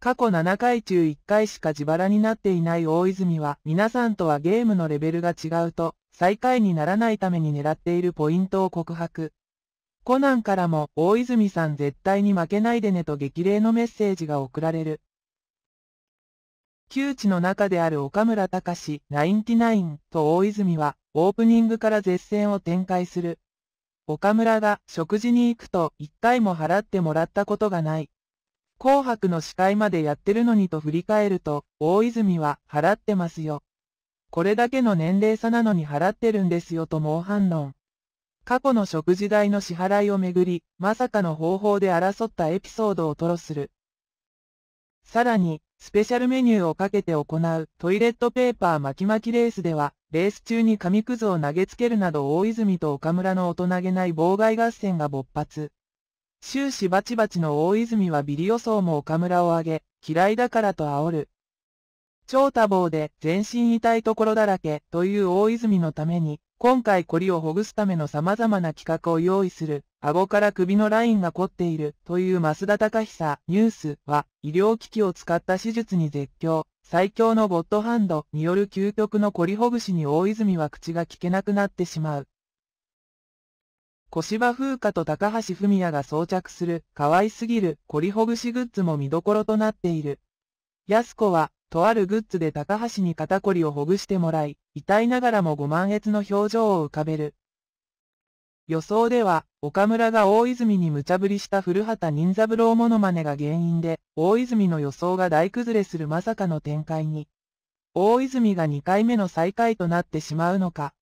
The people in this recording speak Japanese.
過去7回中1回しか自腹になっていない大泉は皆さんとはゲームのレベルが違うと最下位にならないために狙っているポイントを告白。コナンからも大泉さん絶対に負けないでねと激励のメッセージが送られる。窮地の中である岡村隆史99と大泉はオープニングから絶戦を展開する。岡村が食事に行くと一回も払ってもらったことがない。紅白の司会までやってるのにと振り返ると、大泉は払ってますよ。これだけの年齢差なのに払ってるんですよと猛反論。過去の食事代の支払いをめぐり、まさかの方法で争ったエピソードを吐露する。さらに、スペシャルメニューをかけて行うトイレットペーパー巻き巻きレースでは、レース中に紙くずを投げつけるなど大泉と岡村の大人げない妨害合戦が勃発。終始バチバチの大泉はビリ予想も岡村を挙げ、嫌いだからと煽る。超多忙で全身痛いところだらけという大泉のために、今回コリをほぐすための様々な企画を用意する、顎から首のラインが凝っているという増田隆久ニュースは、医療機器を使った手術に絶叫、最強のゴッドハンドによる究極のコリほぐしに大泉は口が聞けなくなってしまう。小芝風花と高橋文也が装着する可愛すぎる凝りほぐしグッズも見どころとなっている。安子は、とあるグッズで高橋に肩こりをほぐしてもらい、痛いながらもご満悦の表情を浮かべる。予想では、岡村が大泉に無茶ぶりした古畑任三郎モノマネが原因で、大泉の予想が大崩れするまさかの展開に。大泉が2回目の再会となってしまうのか。